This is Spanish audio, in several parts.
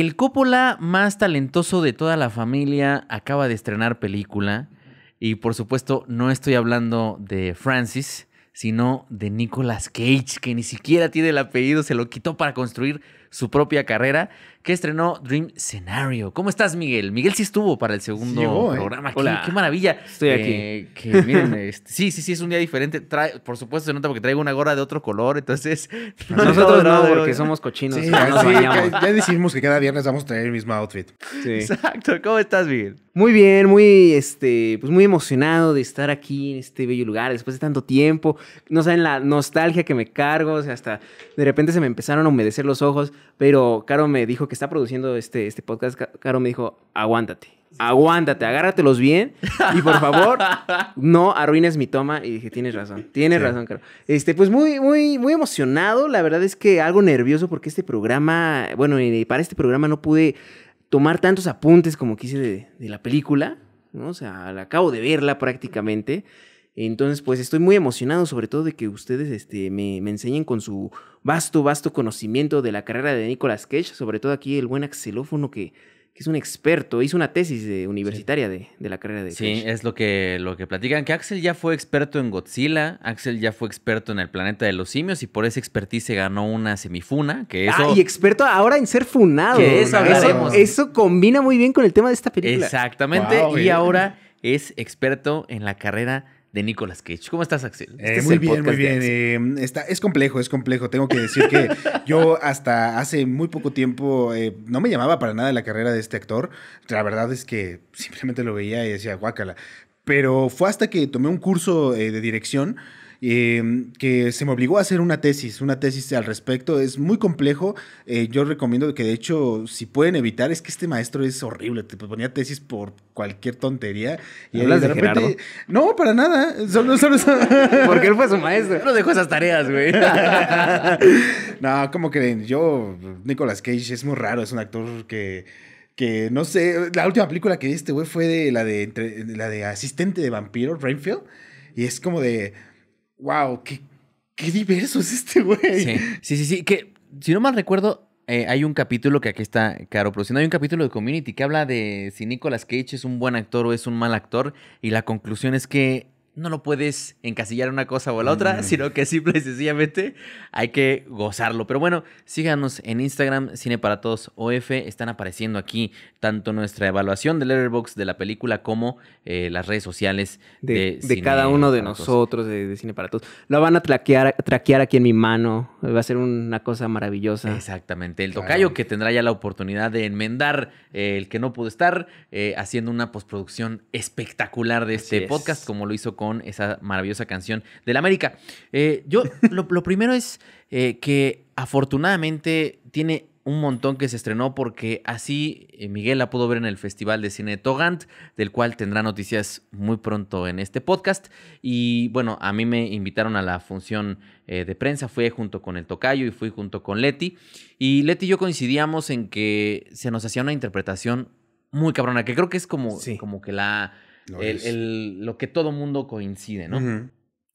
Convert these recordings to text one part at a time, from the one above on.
El Coppola más talentoso de toda la familia acaba de estrenar película. Y por supuesto, no estoy hablando de Francis, sino de Nicolas Cage, que ni siquiera tiene el apellido, se lo quitó para construir su propia carrera, que estrenó Dream Scenario. ¿Cómo estás, Miguel? Miguel sí estuvo para el segundo ¿eh? programa. Qué, maravilla. Estoy aquí. Eh, miren, este, sí, sí, sí, es un día diferente. por supuesto, se nota porque traigo una gorra de otro color, entonces... nosotros no, porque somos cochinos. ya, decidimos que cada viernes vamos a tener el mismo outfit. Exacto. ¿Cómo estás, Miguel? Muy bien, muy, este, pues muy emocionado de estar aquí en este bello lugar después de tanto tiempo. No saben la nostalgia que me cargo, o sea, hasta de repente se me empezaron a humedecer los ojos pero Caro me dijo que está produciendo este, este podcast. Caro me dijo, aguántate, aguántate, agárratelos bien y por favor no arruines mi toma. Y dije, tienes razón, tienes razón, Caro. Este, pues muy, muy, muy emocionado. La verdad es que algo nervioso porque este programa, bueno, para este programa no pude tomar tantos apuntes como quise de, la película. ¿no? O sea, acabo de verla prácticamente. Entonces, pues estoy muy emocionado, sobre todo de que ustedes este, me, me enseñen con su vasto, vasto conocimiento de la carrera de Nicolas Cage, sobre todo aquí el buen axelófono que, es un experto, hizo una tesis universitaria de, la carrera de Cage. Sí, es lo que, lo que platican, que Axel ya fue experto en Godzilla, Axel ya fue experto en el planeta de los simios y por esa expertise ganó una semifuna, que Ah, y experto ahora en ser funado. eso, combina muy bien con el tema de esta película. Exactamente, y ahora es experto en la carrera de Nicolas Cage. ¿Cómo estás, Axel? Este eh, muy, bien, muy, bien, eh, es complejo, es complejo. Tengo que decir que yo hasta hace muy poco tiempo eh, no me llamaba para nada la carrera de este actor. La verdad es que simplemente lo veía y decía, guácala. Pero fue hasta que tomé un curso de dirección Em, que se me obligó a hacer una tesis, una tesis al respecto. Es muy complejo. Eh, yo recomiendo que, de hecho, si pueden evitar, es que este maestro es horrible. Te ponía tesis por cualquier tontería. Y ¿Hablas de, No, para nada. Solo, Porque él fue su maestro. No dejó esas tareas, güey. no, ¿cómo creen? Yo, Nicolas Cage, es muy raro. Es un actor que que no sé, la última película que vi este güey fue de la de, la de asistente de vampiro, Rainfield, y es como de, wow, qué, qué diverso es este güey. Sí, sí, sí, que si no mal recuerdo, eh, hay un capítulo que aquí está Caro no hay un capítulo de Community que habla de si Nicolas Cage es un buen actor o es un mal actor y la conclusión es que no lo puedes encasillar una cosa o la otra, sino que simple y sencillamente hay que gozarlo. Pero bueno, síganos en Instagram, Cine para Todos OF. Están apareciendo aquí tanto nuestra evaluación del Letterboxd de la película como eh, las redes sociales de, de, cada uno de nosotros, de, Cine para Todos. Lo van a traquear, aquí en mi mano. Va a ser una cosa maravillosa. Exactamente. El tocayo que tendrá ya la oportunidad de enmendar eh, el que no pudo estar, eh, haciendo una postproducción espectacular de este podcast, como lo hizo con esa maravillosa canción del América. Eh, yo, lo, primero es eh, que afortunadamente tiene un montón que se estrenó porque así eh, Miguel la pudo ver en el Festival de Cine de Togant, del cual tendrá noticias muy pronto en este podcast. Y bueno, a mí me invitaron a la función de prensa, fui junto con el Tocayo y fui junto con Leti. Y Leti y yo coincidíamos en que se nos hacía una interpretación muy cabrona, que creo que es como, como que la lo que todo mundo coincide, ¿no?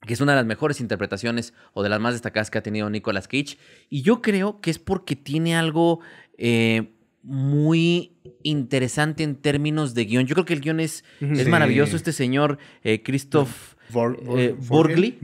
Que es una de las mejores interpretaciones o de las más destacadas que ha tenido Nicolas Cage. Y yo creo que es porque tiene algo eh, muy interesante en términos de guión. Yo creo que el guión es, es maravilloso. Este señor eh, Christoph eh, eh, Borgli,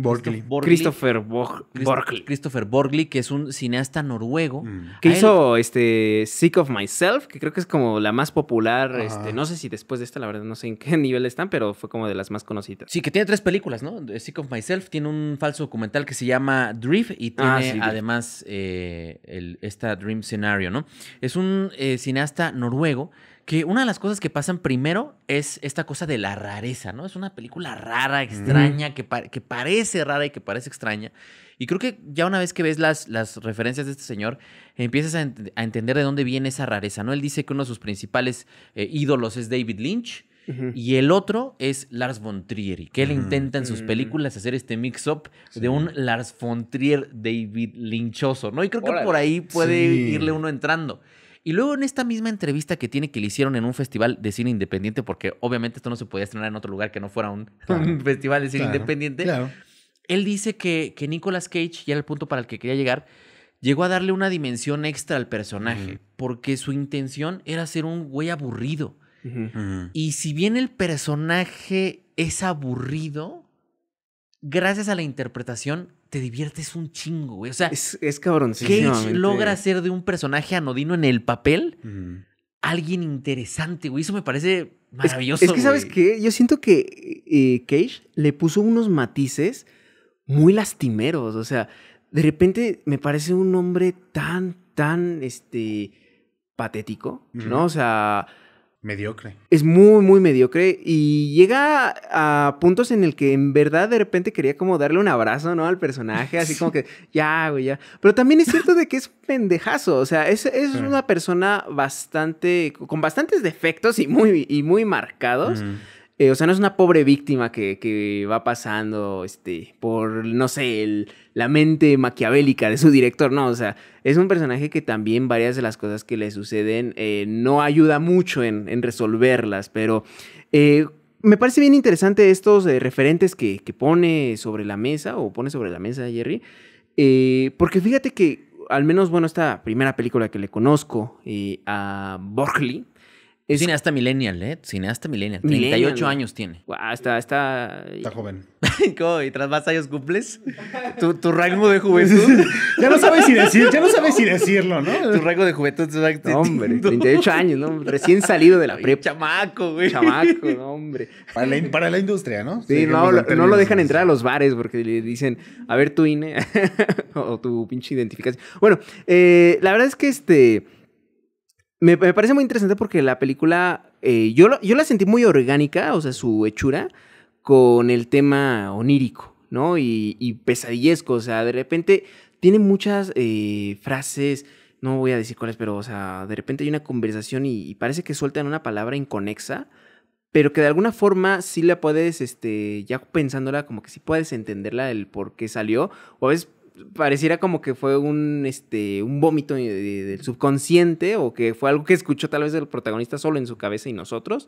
Christopher Borgli. Christopher, que es un cineasta noruego. Mm. Que hizo este Sick of Myself, que creo que es como la más popular. Este, no sé si después de esta, la verdad, no sé en qué nivel están, pero fue como de las más conocidas. Sí, que tiene tres películas, ¿no? Sick of Myself tiene un falso documental que se llama Drift y ah, tiene además eh, esta Dream Scenario, ¿no? Es un cineasta noruego que una de las cosas que pasan primero es esta cosa de la rareza, ¿no? Es una película rara, extraña, que, que, parece rara y que parece extraña. Y creo que ya una vez que ves las, las referencias de este señor, empiezas a, entender de dónde viene esa rareza, ¿no? Él dice que uno de sus principales eh, ídolos es David Lynch. Y el otro es Lars von Trier, y que él mm. intenta en sus mm. películas hacer este mix-up de un Lars von Trier David Lynchoso, ¿no? Y creo que por ahí puede irle uno entrando. Y luego en esta misma entrevista que tiene que le hicieron en un festival de cine independiente, porque obviamente esto no se podía estrenar en otro lugar que no fuera un, festival de cine independiente, él dice que, que Nicolas Cage, y era el punto para el que quería llegar, llegó a darle una dimensión extra al personaje, porque su intención era ser un güey aburrido. Y si bien el personaje es aburrido, gracias a la interpretación te diviertes un chingo, güey. O sea, es, es Cage logra ser de un personaje anodino en el papel alguien interesante, güey. Eso me parece maravilloso. Es, que, ¿sabes qué? Yo siento que eh, Cage le puso unos matices muy lastimeros. O sea, de repente me parece un hombre tan, tan, este, patético, ¿no? O sea Mediocre. Es muy, muy mediocre y llega a puntos en el que en verdad de repente quería como darle un abrazo, ¿no? Al personaje, así como que, ya, güey, ya. Pero también es cierto de que es pendejazo, o sea, es, es una persona bastante, con bastantes defectos y muy, y muy marcados. Eh, o sea, no es una pobre víctima que, va pasando este, por, no sé, la mente maquiavélica de su director, no, o sea, es un personaje que también varias de las cosas que le suceden eh, no ayuda mucho en, resolverlas, pero eh, me parece bien interesante estos referentes que, pone sobre la mesa, o pone sobre la mesa Jerry, porque fíjate que, al menos, bueno, esta primera película que le conozco a Borgley, es cineasta millennial, ¿eh? Cineasta millennial. 38 años tiene. está, está... Está joven. ¿Cómo? ¿Y tras más años cumples? ¿Tu, rango de juventud? ya no sabes si ya no sabes si decirlo, ¿no? Tu rango de juventud. No, hombre, 38 años, ¿no? Recién salido de la prepa. Chamaco, güey. Chamaco, hombre. Para la, industria, ¿no? Sí, no, lo, no lo dejan entrar a los bares porque le dicen, a ver tu INE o tu pinche identificación. Bueno, eh, la verdad es que este me, parece muy interesante porque la película, eh, yo, yo la sentí muy orgánica, o sea, su hechura, con el tema onírico, ¿no? Y, pesadillesco, o sea, de repente tiene muchas eh, frases, no voy a decir cuáles, pero, o sea, de repente hay una conversación y, parece que sueltan una palabra inconexa, pero que de alguna forma sí la puedes, este, ya pensándola, como que sí puedes entenderla, el por qué salió, o a veces pareciera como que fue un, este, un vómito del subconsciente o que fue algo que escuchó tal vez el protagonista solo en su cabeza y nosotros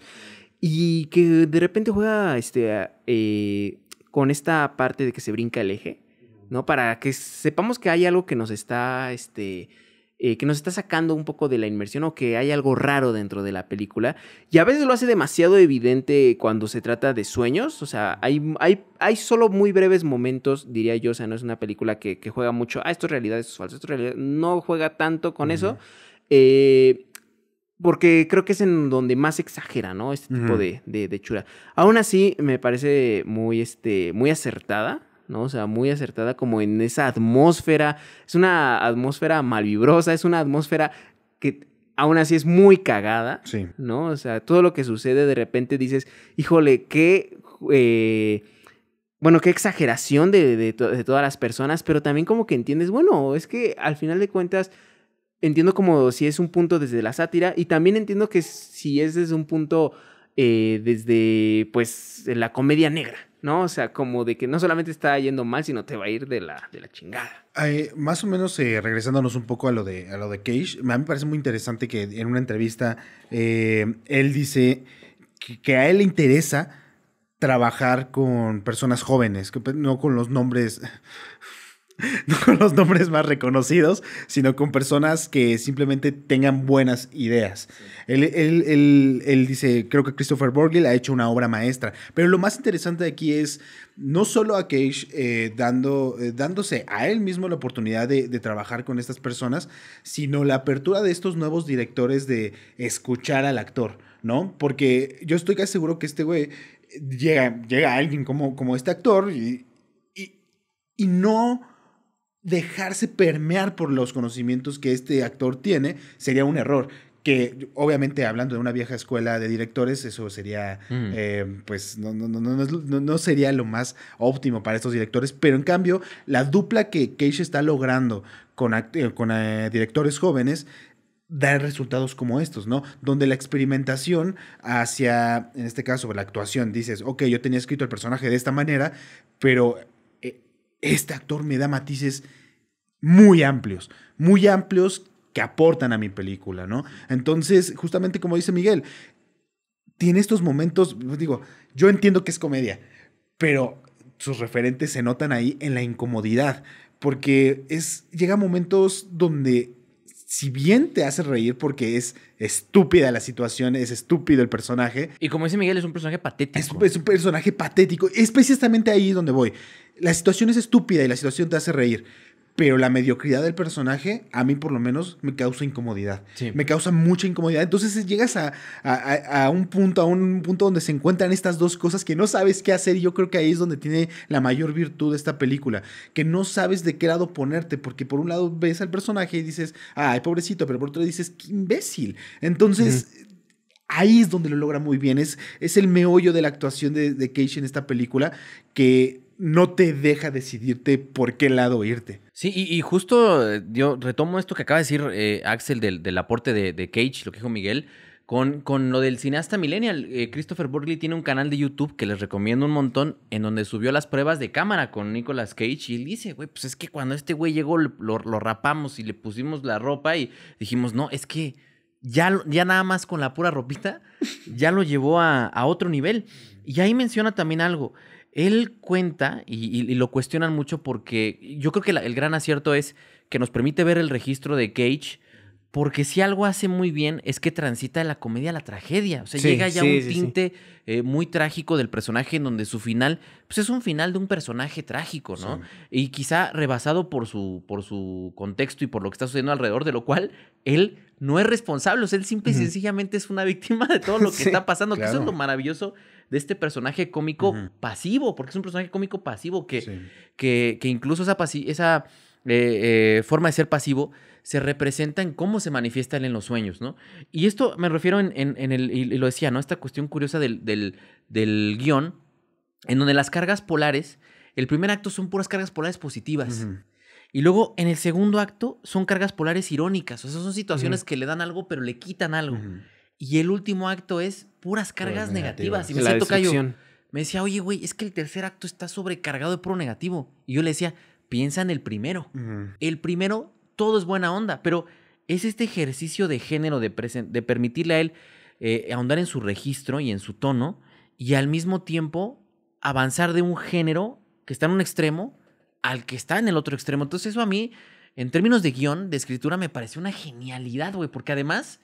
y que de repente juega este, eh, con esta parte de que se brinca el eje, ¿no? Para que sepamos que hay algo que nos está, este, eh, que nos está sacando un poco de la inmersión o que hay algo raro dentro de la película. Y a veces lo hace demasiado evidente cuando se trata de sueños. O sea, hay, hay, hay solo muy breves momentos, diría yo. O sea, no es una película que, juega mucho, ah, esto es realidad, esto es falso, esto realidad. No juega tanto con eso. Eh, porque creo que es en donde más exagera, ¿no? Este tipo de, de, chura. Aún así, me parece muy, este, muy acertada. ¿no? O sea, muy acertada como en esa atmósfera. Es una atmósfera malvibrosa, es una atmósfera que aún así es muy cagada, sí. ¿no? O sea, todo lo que sucede de repente dices, híjole, qué... Eh, bueno, qué exageración de, todas las personas, pero también como que entiendes, bueno, es que al final de cuentas entiendo como si es un punto desde la sátira y también entiendo que si es desde un punto eh, desde pues la comedia negra, ¿no? O sea, como de que no solamente está yendo mal, sino te va a ir de la, chingada. Eh, más o menos eh, regresándonos un poco a lo, de, a lo de Cage, a mí me parece muy interesante que en una entrevista eh, él dice que, a él le interesa trabajar con personas jóvenes, que, pues, no con los nombres no con los nombres más reconocidos, sino con personas que simplemente tengan buenas ideas. Él, él, él, dice, creo que Christopher Borgill ha hecho una obra maestra, pero lo más interesante aquí es no solo a Cage eh, eh, dándose a él mismo la oportunidad de, trabajar con estas personas, sino la apertura de estos nuevos directores de escuchar al actor. ¿No? Porque yo estoy casi seguro que este güey eh, llega, llega a alguien como, como este actor y, y no dejarse permear por los conocimientos que este actor tiene sería un error. Que obviamente hablando de una vieja escuela de directores, eso sería, mm. eh, pues no, no, no, no, sería lo más óptimo para estos directores, pero en cambio la dupla que Cage está logrando con, eh, con eh, directores jóvenes da resultados como estos, ¿no? Donde la experimentación hacia, en este caso, la actuación, dices, ok, yo tenía escrito el personaje de esta manera, pero este actor me da matices muy amplios, muy amplios que aportan a mi película, ¿no? Entonces, justamente como dice Miguel, tiene estos momentos, pues, digo, yo entiendo que es comedia, pero sus referentes se notan ahí en la incomodidad, porque es llega momentos donde si bien te hace reír porque es estúpida la situación, es estúpido el personaje. Y como dice Miguel, es un personaje patético. Es, un personaje patético. Es precisamente ahí donde voy la situación es estúpida y la situación te hace reír. Pero la mediocridad del personaje, a mí por lo menos, me causa incomodidad. Me causa mucha incomodidad. Entonces llegas a, un punto, a un punto donde se encuentran estas dos cosas que no sabes qué hacer. Y yo creo que ahí es donde tiene la mayor virtud de esta película. Que no sabes de qué lado ponerte. Porque por un lado ves al personaje y dices, ay, pobrecito. Pero por otro dices, qué imbécil. Entonces... Ahí es donde lo logra muy bien. Es, es el meollo de la actuación de, de Cage en esta película que no te deja decidirte por qué lado irte. Sí, y, justo eh, yo retomo esto que acaba de decir eh, Axel del, aporte de, Cage, lo que dijo Miguel, con, con lo del cineasta millennial. Eh, Christopher Burley tiene un canal de YouTube que les recomiendo un montón, en donde subió las pruebas de cámara con Nicolas Cage y él dice, güey, pues es que cuando este güey llegó lo, rapamos y le pusimos la ropa y dijimos, no, es que... Ya, ya, nada más con la pura ropita, ya lo llevó a, a, otro nivel. Y ahí menciona también algo. Él cuenta, y, lo cuestionan mucho porque yo creo que el gran acierto es que nos permite ver el registro de Cage, porque si algo hace muy bien es que transita de la comedia a la tragedia. O sea, llega ya un tinte eh, muy trágico del personaje en donde su final, pues es un final de un personaje trágico, ¿no? Y quizá rebasado por su, por su contexto y por lo que está sucediendo alrededor, de lo cual él no es responsable. O sea, él simple y sencillamente es una víctima de todo lo que está pasando. Que eso es lo maravilloso de este personaje cómico pasivo, porque es un personaje cómico pasivo que, que, que incluso esa, esa eh, eh, forma de ser pasivo se representa en cómo se manifiesta él en los sueños, ¿no? Y esto me refiero en, en, el, y lo decía, ¿no? Esta cuestión curiosa del, del, del guión, en donde las cargas polares, el primer acto son puras cargas polares positivas. Y luego en el segundo acto son cargas polares irónicas. O sea, son situaciones que le dan algo, pero le quitan algo. Y el último acto es puras cargas negativas. Y me siento yo Me decía, oye, güey, es que el tercer acto está sobrecargado de puro negativo. Y yo le decía, piensa en el primero. El primero, todo es buena onda, pero es este ejercicio de género, de, de permitirle a él eh, ahondar en su registro y en su tono, y al mismo tiempo avanzar de un género que está en un extremo al que está en el otro extremo. Entonces eso a mí, en términos de guión, de escritura, me parece una genialidad, güey, porque además,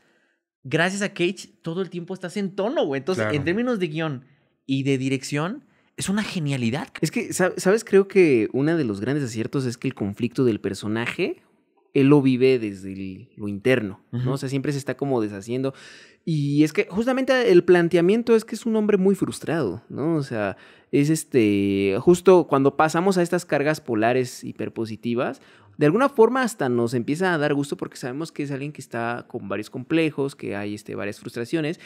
gracias a Cage, todo el tiempo estás en tono, güey. Entonces, en términos de guión y de dirección, es una genialidad. Es que, ¿sabes? Creo que uno de los grandes aciertos es que el conflicto del personaje él lo vive desde lo interno, ¿no? O sea, siempre se está como deshaciendo. Y es que justamente el planteamiento es que es un hombre muy frustrado, ¿no? O sea, es este, justo cuando pasamos a estas cargas polares hiperpositivas, de alguna forma hasta nos empieza a dar gusto porque sabemos que es alguien que está con varios complejos, que hay este, varias frustraciones.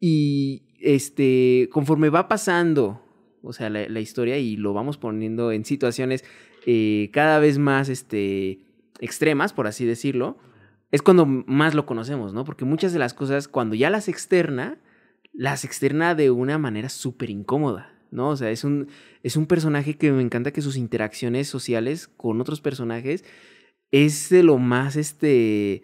Y este, conforme va pasando, o sea, la, historia y lo vamos poniendo en situaciones eh, cada vez más, este, extremas, por así decirlo, es cuando más lo conocemos, ¿no? Porque muchas de las cosas, cuando ya las externa, las externa de una manera súper incómoda, ¿no? O sea, es un, es un personaje que me encanta que sus interacciones sociales con otros personajes es de lo más, este,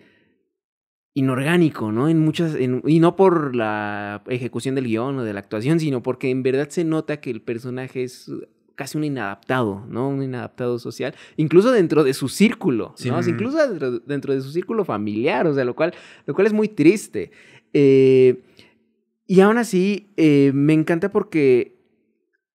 inorgánico, ¿no? En muchas, y no por la ejecución del guión o de la actuación, sino porque en verdad se nota que el personaje es casi un inadaptado, ¿no? Un inadaptado social, incluso dentro de su círculo, ¿no? incluso dentro, de su círculo familiar, o sea, lo cual, lo cual es muy triste. Eh, y aún así, eh, me encanta porque,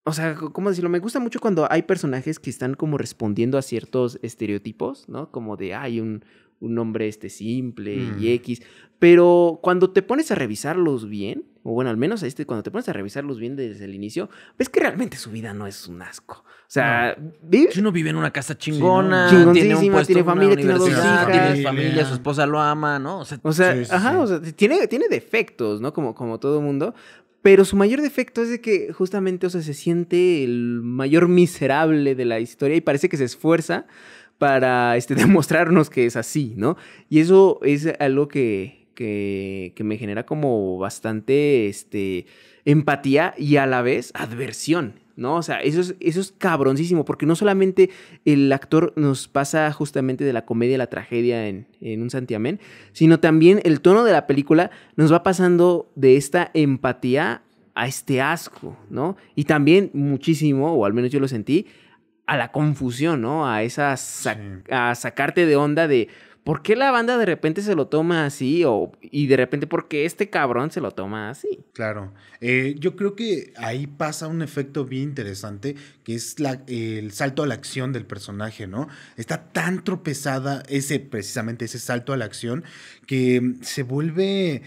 o sea, ¿cómo decirlo? Me gusta mucho cuando hay personajes que están como respondiendo a ciertos estereotipos, ¿no? Como de, hay un, un nombre este simple y mm. X. Pero cuando te pones a revisarlos bien, o bueno, al menos este, cuando te pones a revisarlos bien desde el inicio, ves que realmente su vida no es un asco. O sea, vive. uno vive en una casa chingona, tiene familia, tiene dos hijas, tiene familia, su esposa lo ama, ¿no? O sea, ajá, o sea, tiene, tiene defectos, ¿no? Como, como todo mundo. Pero su mayor defecto es de que justamente, o sea, se siente el mayor miserable de la historia y parece que se esfuerza para este, demostrarnos que es así, ¿no? Y eso es algo que, que, me genera como bastante este, empatía y a la vez adversión. ¿no? O sea, eso es, eso es cabroncísimo, porque no solamente el actor nos pasa justamente de la comedia a la tragedia en, en, un santiamén, sino también el tono de la película nos va pasando de esta empatía a este asco, ¿no? Y también muchísimo, o al menos yo lo sentí, a la confusión, ¿no? A esa a sacarte de onda de por qué la banda de repente se lo toma así o y de repente por qué este cabrón se lo toma así. Claro, eh, yo creo que ahí pasa un efecto bien interesante que es la, el salto a la acción del personaje, ¿no? Está tan tropezada ese precisamente ese salto a la acción que mm, se vuelve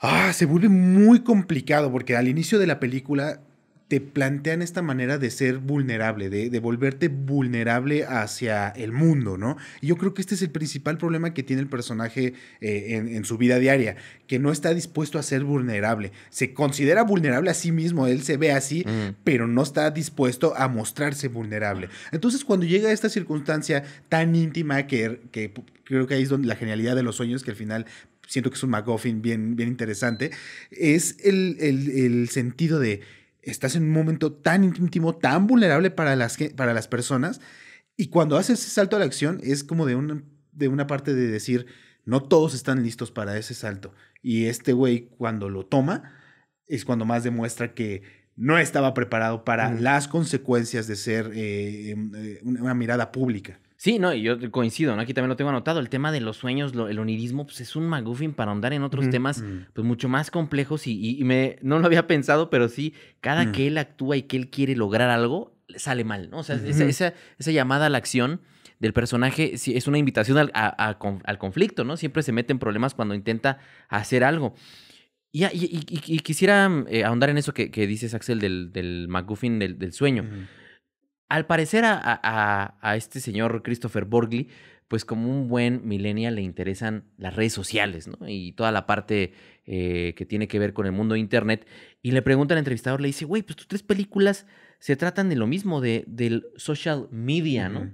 Ah, se vuelve muy complicado porque al inicio de la película te plantean esta manera de ser vulnerable, de, volverte vulnerable hacia el mundo, ¿no? Y yo creo que este es el principal problema que tiene el personaje eh, en, su vida diaria, que no está dispuesto a ser vulnerable. Se considera vulnerable a sí mismo, él se ve así, mm. pero no está dispuesto a mostrarse vulnerable. Entonces, cuando llega esta circunstancia tan íntima que, que creo que ahí es donde la genialidad de los sueños, que al final siento que es un MacGuffin bien, bien interesante, es el sentido de estás en un momento tan íntimo, tan vulnerable para las, para las personas. Y cuando haces ese salto a la acción, es como de una, de una parte de decir, no todos están listos para ese salto. Y este güey, cuando lo toma, es cuando más demuestra que no estaba preparado para las consecuencias de ser eh, em, eh, una mirada pública. Sí, no, y yo coincido, Aquí también lo tengo anotado. El tema de los sueños, el onirismo, pues es un McGuffin para ahondar en otros temas, mm. pues mucho más complejos. Y, me, no lo había pensado, pero sí, cada mm. que él actúa y que él quiere lograr algo, sale mal, ¿no? O sea, esa, llamada a la acción del personaje es una invitación al, conflicto, ¿no? Siempre se mete en problemas cuando intenta hacer algo. Y, quisiera eh, ahondar en eso que, dices, Axel, del, del del, sueño al parecer a, este señor Christopher Borgli, pues como un buen millennial le interesan las redes sociales, ¿no? Y toda la parte eh, que tiene que ver con el mundo de Internet. Y le pregunta al entrevistador, le dice, güey, pues tus tres películas se tratan de lo mismo, de, del social media, ¿no?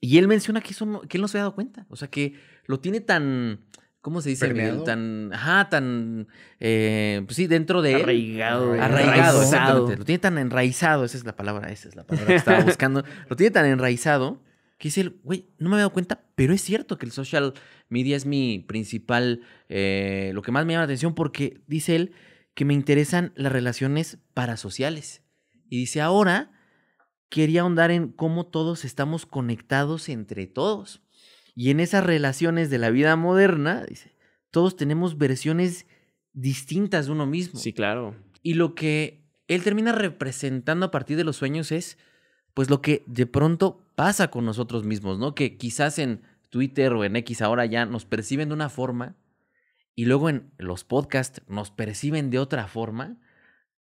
Y él menciona que, eso que él no se había dado cuenta, o sea, que lo tiene tan ¿Cómo se dice, Tan, ajá, tan, eh, pues sí, dentro de... Arraigado. arraigado, Lo tiene tan enraizado, esa es la palabra, esa es la palabra que estaba buscando. lo tiene tan enraizado que dice, güey, no me había dado cuenta, pero es cierto que el social media es mi principal, eh, lo que más me llama la atención, porque dice él que me interesan las relaciones parasociales. Y dice, ahora quería ahondar en cómo todos estamos conectados entre todos. Y en esas relaciones de la vida moderna, dice, todos tenemos versiones distintas de uno mismo. Sí, claro. Y lo que él termina representando a partir de los sueños es, pues lo que de pronto pasa con nosotros mismos, ¿no? Que quizás en Twitter o en X ahora ya nos perciben de una forma y luego en los podcasts nos perciben de otra forma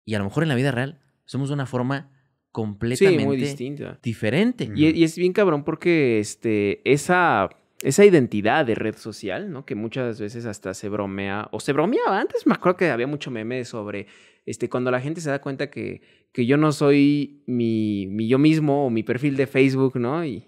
y a lo mejor en la vida real somos de una forma completamente muy distinta. diferente. Y, es bien cabrón porque este, esa esa identidad de red social, ¿no? Que muchas veces hasta se bromea, o se bromeaba antes, me acuerdo que había mucho meme sobre, este, cuando la gente se da cuenta que, que yo no soy mi, mi yo mismo o mi perfil de Facebook, ¿no? Y,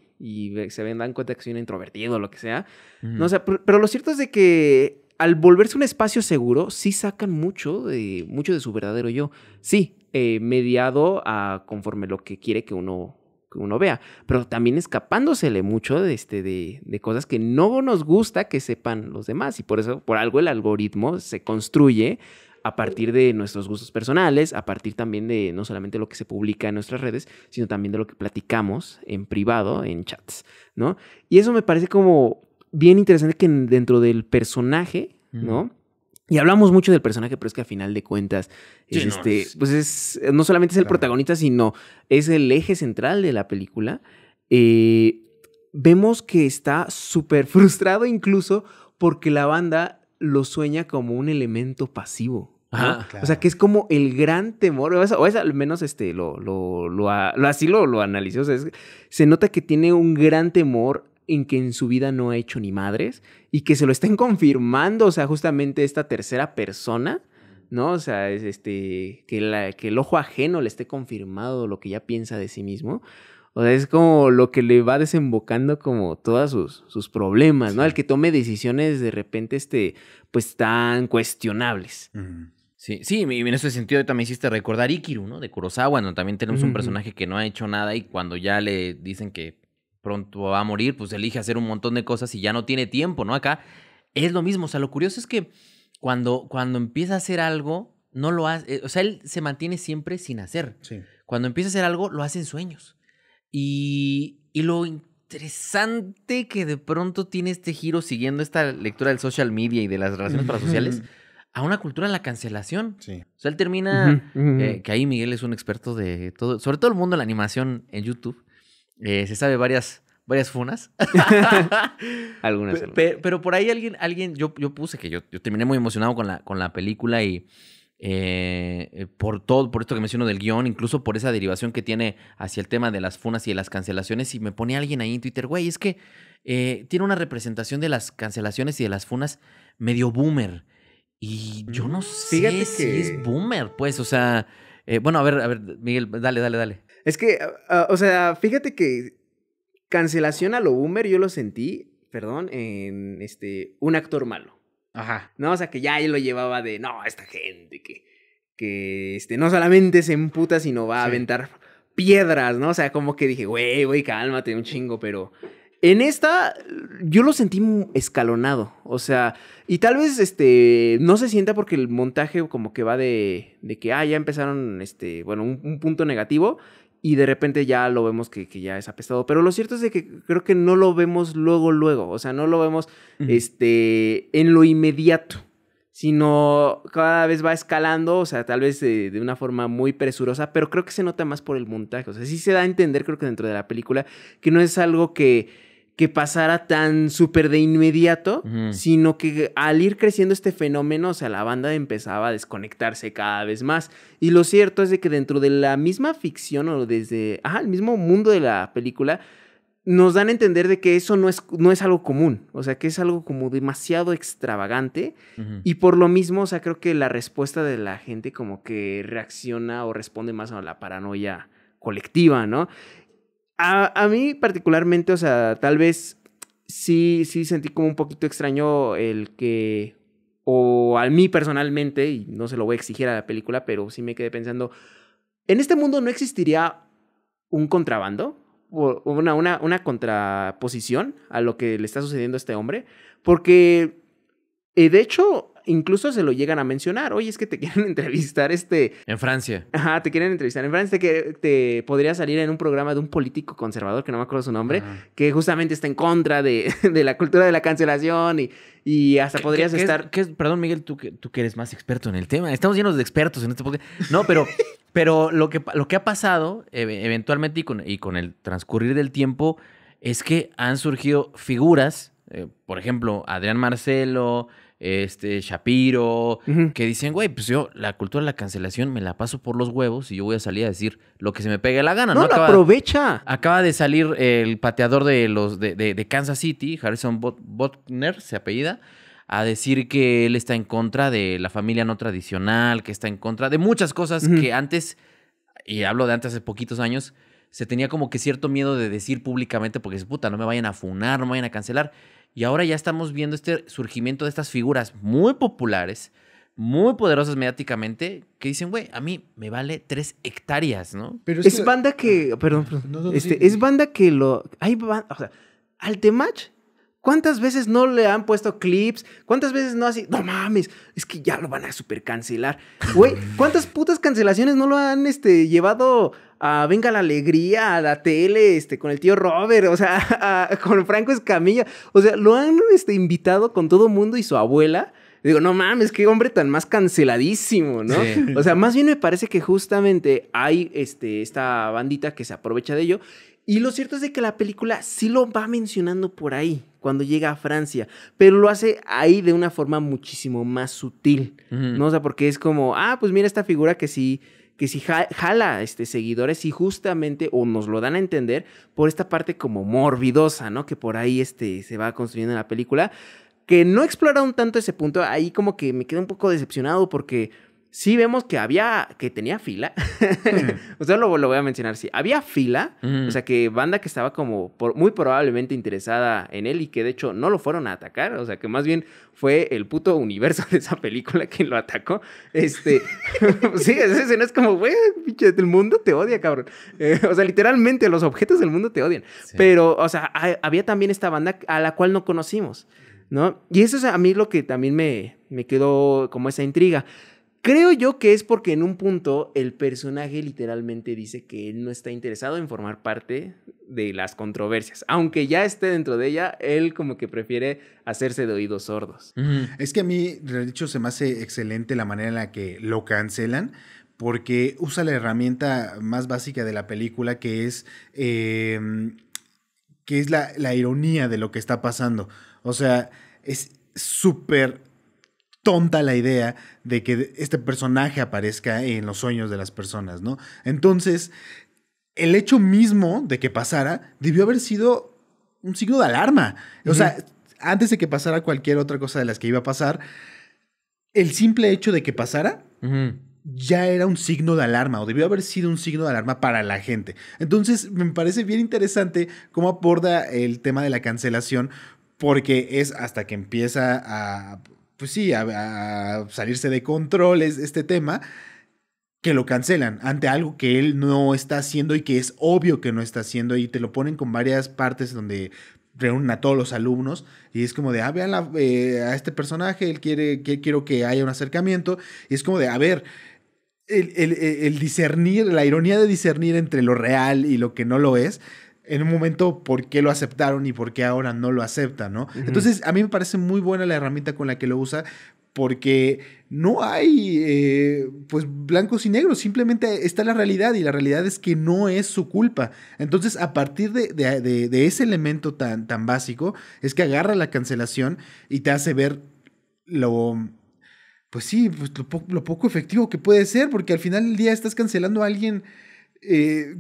se ven, dan cuenta que soy un introvertido o lo que sea. No, sé, pero, lo cierto es de que al volverse un espacio seguro, sí sacan mucho de, mucho de su verdadero yo. Sí, eh, mediado a conforme lo que quiere que uno que uno vea, pero también escapándosele mucho de, este, de, cosas que no nos gusta que sepan los demás y por eso, por algo el algoritmo se construye a partir de nuestros gustos personales, a partir también de no solamente lo que se publica en nuestras redes, sino también de lo que platicamos en privado, en chats, ¿no? Y eso me parece como bien interesante que dentro del personaje, ¿no? Y hablamos mucho del personaje, pero es que a final de cuentas, no, este, pues es, no solamente es el protagonista, sino es el eje central de la película. Eh, vemos que está súper frustrado incluso porque la banda lo sueña como un elemento pasivo. Ah, o sea, que es como el gran temor, o, es, al menos este, lo, lo, lo, así lo, lo se nota que tiene un gran temor en que en su vida no ha hecho ni madres y que se lo estén confirmando, o sea, justamente esta tercera persona, ¿no? O sea, es este, que, que el ojo ajeno le esté confirmado lo que ya piensa de sí mismo. O sea, es como lo que le va desembocando como todos sus, problemas, ¿no? Al que tome decisiones de repente, este, pues tan cuestionables. Sí, y en ese sentido también hiciste recordar Ikiru, ¿no? De Kurosawa, donde también tenemos un personaje que no ha hecho nada y cuando ya le dicen que pronto va a morir, pues elige hacer un montón de cosas y ya no tiene tiempo, ¿no? Acá es lo mismo. O sea, lo curioso es que cuando, cuando empieza a hacer algo, no lo hace. Eh, o sea, él se mantiene siempre sin hacer. Sí. Cuando empieza a hacer algo, lo hace en sueños. Y, lo interesante que de pronto tiene este giro siguiendo esta lectura del social media y de las relaciones parasociales a una cultura de la cancelación. Sí. O sea, él termina, eh, que ahí Miguel es un experto de todo, sobre todo el mundo de la animación en YouTube. Eh, se sabe varias, varias funas. Algunas. Pero, por ahí alguien, alguien yo, yo puse que yo, terminé muy emocionado con la, con la película y eh, eh, por todo, por esto que menciono del guión, incluso por esa derivación que tiene hacia el tema de las funas y de las cancelaciones. Y me pone alguien ahí en Twitter, güey, es que tiene una representación de las cancelaciones y de las funas medio boomer. Y yo no Fíjate sé que... si es boomer, pues, o sea, bueno, a ver, a ver, Miguel, dale, dale, dale. Es que, ah, o sea, fíjate que cancelación a lo boomer yo lo sentí, perdón, en este, un actor malo. Ajá. No, o sea, que ya él lo llevaba de, no, esta gente que, que este, no solamente se emputa, sino va a aventar piedras, ¿no? O sea, como que dije, güey, güey, cálmate un chingo, pero en esta yo lo sentí escalonado, o sea, y tal vez este no se sienta porque el montaje como que va de, de que, ah, ya empezaron, este, bueno, un punto negativo, y de repente ya lo vemos que, ya es apestado. Pero lo cierto es que creo que no lo vemos luego, luego. O sea, no lo vemos este, en lo inmediato, sino cada vez va escalando, o sea, tal vez de, eh, de, una forma muy presurosa, pero creo que se nota más por el montaje. O sea, sí se da a entender, creo que dentro de la película, que no es algo que que pasara tan súper de inmediato, sino que al ir creciendo este fenómeno, o sea, la banda empezaba a desconectarse cada vez más. Y lo cierto es de que dentro de la misma ficción o desde ah, el mismo mundo de la película, nos dan a entender de que eso no es, no es algo común, o sea, que es algo como demasiado extravagante y por lo mismo, o sea, creo que la respuesta de la gente como que reacciona o responde más a la paranoia colectiva, ¿no? A, mí particularmente, o sea, tal vez sí, sí sentí como un poquito extraño el que, o a mí personalmente, y no se lo voy a exigir a la película, pero sí me quedé pensando, ¿en este mundo no existiría un contrabando? O una, una, una contraposición a lo que le está sucediendo a este hombre. Porque, eh, de hecho, incluso se lo llegan a mencionar. Oye, es que te quieren entrevistar este... En Francia. Ajá, te quieren entrevistar. En Francia que te podría salir en un programa de un político conservador, que no me acuerdo su nombre, que justamente está en contra de, la cultura de la cancelación y, y hasta podrías estar... Qué perdón, Miguel, tú, tú que eres más experto en el tema. Estamos llenos de expertos en este podcast. No, pero... Pero lo que, lo que ha pasado e, eventualmente y con, el transcurrir del tiempo es que han surgido figuras, eh, por ejemplo, Adrián Marcelo, este, Shapiro, que dicen, güey, pues yo la cultura de la cancelación me la paso por los huevos y yo voy a salir a decir lo que se me pegue la gana. No, ¿no? aprovecha. Acaba de salir el pateador de los de, Kansas City, Harrison Botner, se apellida, a decir que él está en contra de la familia no tradicional, que está en contra de muchas cosas que antes, y hablo de antes hace poquitos años, se tenía como que cierto miedo de decir públicamente porque es puta, no me vayan a funar, no me vayan a cancelar. Y ahora ya estamos viendo este surgimiento de estas figuras muy populares, muy poderosas mediáticamente, que dicen, güey, a mí me vale tres hectáreas, ¿no? Pero es, banda que, ah, perdón, perdón este, es banda que lo, hay o sea, Altemach ¿Cuántas veces no le han puesto clips? ¿Cuántas veces no así? No mames, es que ya lo van a super cancelar. Güey, ¿cuántas putas cancelaciones no lo han este, llevado a Venga la Alegría, a la tele, este, con el tío Robert, o sea, con Franco Escamilla? O sea, lo han este, invitado con todo mundo y su abuela. Digo, no mames, qué hombre tan más canceladísimo, ¿no? O sea, más bien me parece que justamente hay este, esta bandita que se aprovecha de ello. Y lo cierto es de que la película sí lo va mencionando por ahí cuando llega a Francia, pero lo hace ahí de una forma muchísimo más sutil, ¿no? O sea, porque es como, ah, pues mira esta figura que sí que sí jala este, seguidores y justamente, o nos lo dan a entender, por esta parte como morbidosa, ¿no? Que por ahí este, se va construyendo en la película, que no exploraron tanto ese punto, ahí como que me quedé un poco decepcionado porque sí vemos que había, que tenía fila. o sea, lo, voy a mencionar, sí. Había fila, o sea, que banda que estaba como por, muy probablemente interesada en él y que de hecho no lo fueron a atacar, o sea, que más bien fue el puto universo de esa película quien lo atacó. Este, sí, ese escena es como, güey, pinche, el mundo te odia, cabrón. Eh, o sea, literalmente los objetos del mundo te odian. Pero, o sea, había también esta banda a la cual no conocimos. ¿No? Y eso es a mí lo que también me, me quedó como esa intriga. Creo yo que es porque en un punto el personaje literalmente dice que él no está interesado en formar parte de las controversias. Aunque ya esté dentro de ella, él como que prefiere hacerse de oídos sordos. Es que a mí, de hecho, se me hace excelente la manera en la que lo cancelan, porque usa la herramienta más básica de la película, que es, em, que es la, la ironía de lo que está pasando. O sea, es súper tonta la idea de que este personaje aparezca en los sueños de las personas, ¿no? Entonces, el hecho mismo de que pasara debió haber sido un signo de alarma. O sea, antes de que pasara cualquier otra cosa de las que iba a pasar, el simple hecho de que pasara ya era un signo de alarma o debió haber sido un signo de alarma para la gente. Entonces, me parece bien interesante cómo aborda el tema de la cancelación porque es hasta que empieza a pues sí, a, salirse de control es este tema, que lo cancelan ante algo que él no está haciendo y que es obvio que no está haciendo y te lo ponen con varias partes donde reúnen a todos los alumnos y es como de, ah, vean eh, a este personaje, él quiere, que, quiero que haya un acercamiento y es como de, a ver, el discernir, la ironía de discernir entre lo real y lo que no lo es, en un momento por qué lo aceptaron y por qué ahora no lo aceptan, ¿no? Entonces, a mí me parece muy buena la herramienta con la que lo usa porque no hay eh, pues blancos y negros, simplemente está la realidad y la realidad es que no es su culpa. Entonces, a partir de, ese elemento tan, tan básico, es que agarra la cancelación y te hace ver lo pues sí, pues, lo, poco efectivo que puede ser, porque al final del día estás cancelando a alguien eh,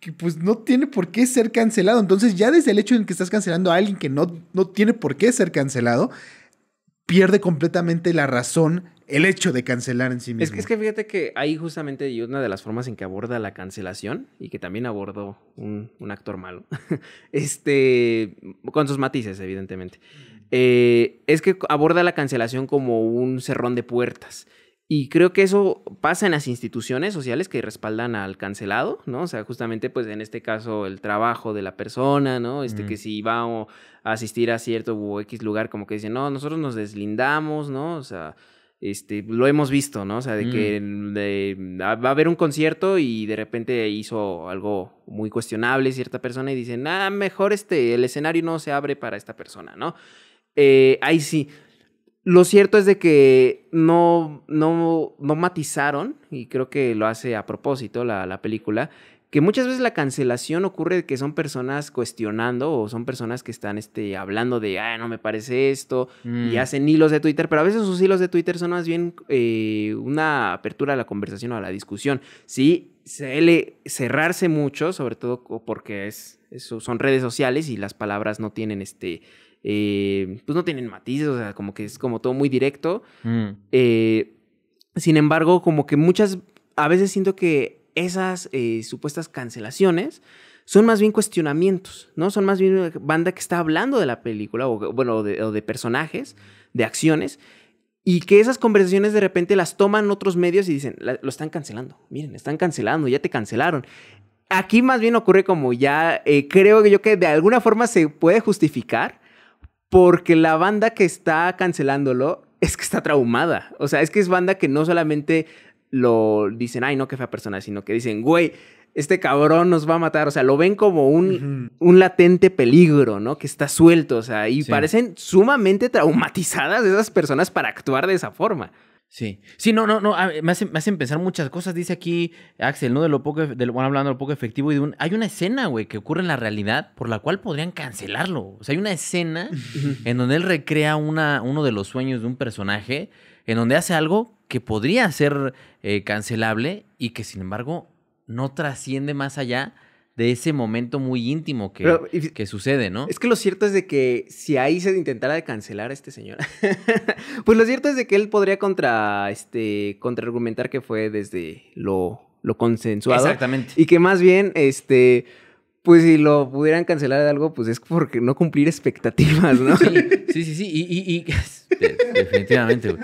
que, pues no tiene por qué ser cancelado. Entonces ya desde el hecho en que estás cancelando a alguien que no, no tiene por qué ser cancelado, pierde completamente la razón el hecho de cancelar en sí mismo. Es que, es que fíjate que ahí justamente una de las formas en que aborda la cancelación y que también abordó un, actor malo, este, con sus matices evidentemente, eh, es que aborda la cancelación como un cerrón de puertas. Y creo que eso pasa en las instituciones sociales que respaldan al cancelado, ¿no? O sea, justamente pues en este caso el trabajo de la persona, ¿no? Este que si va a asistir a cierto u X lugar como que dicen, no, nosotros nos deslindamos, ¿no? O sea, este, lo hemos visto, ¿no? O sea, de que mm. va a haber un concierto y de repente hizo algo muy cuestionable cierta persona y dicen, ah, mejor este, el escenario no se abre para esta persona, ¿no? Eh, ahí sí, lo cierto es de que no, no, no matizaron, y creo que lo hace a propósito la, película, que muchas veces la cancelación ocurre de que son personas cuestionando o son personas que están este, hablando de, ah, no me parece esto, y mm. hacen hilos de Twitter, pero a veces sus hilos de Twitter son más bien eh, una apertura a la conversación o a la discusión. Sí, le cerrarse mucho, sobre todo porque es, son redes sociales y las palabras no tienen este eh, pues no tienen matices, o sea, como que es como todo muy directo. Mm. Eh, sin embargo, como que muchas, a veces siento que esas eh, supuestas cancelaciones son más bien cuestionamientos, ¿no? Son más bien banda que está hablando de la película, o bueno, de, o de personajes, de acciones, y que esas conversaciones de repente las toman otros medios y dicen, lo están cancelando, miren, están cancelando, ya te cancelaron. Aquí más bien ocurre como ya, creo creo yo que de alguna forma se puede justificar, porque la banda que está cancelándolo es que está traumada. O sea, es que es banda que no solamente lo dicen, ay, no, qué fea persona, sino que dicen, güey, este cabrón nos va a matar. O sea, lo ven como un, un latente peligro, ¿no? Que está suelto. O sea, y parecen sumamente traumatizadas esas personas para actuar de esa forma. Sí, sí, no, no, no, me hacen, me pensar muchas cosas, dice aquí Axel, ¿no? De lo poco, de bueno, hablando de lo poco efectivo y Hay una escena, güey, que ocurre en la realidad por la cual podrían cancelarlo. O sea, hay una escena en donde él recrea una, uno de los sueños de un personaje, en donde hace algo que podría ser eh, cancelable y que, sin embargo, no trasciende más allá de ese momento muy íntimo que, que, sucede, ¿no? Es que lo cierto es de que si ahí se intentara cancelar a este señor, pues lo cierto es de que él podría contra, este, contraargumentar que fue desde lo, lo consensuado. Exactamente. Y que más bien, este, pues si lo pudieran cancelar de algo, pues es porque no cumplir expectativas, ¿no? Sí, sí, sí, Y, definitivamente,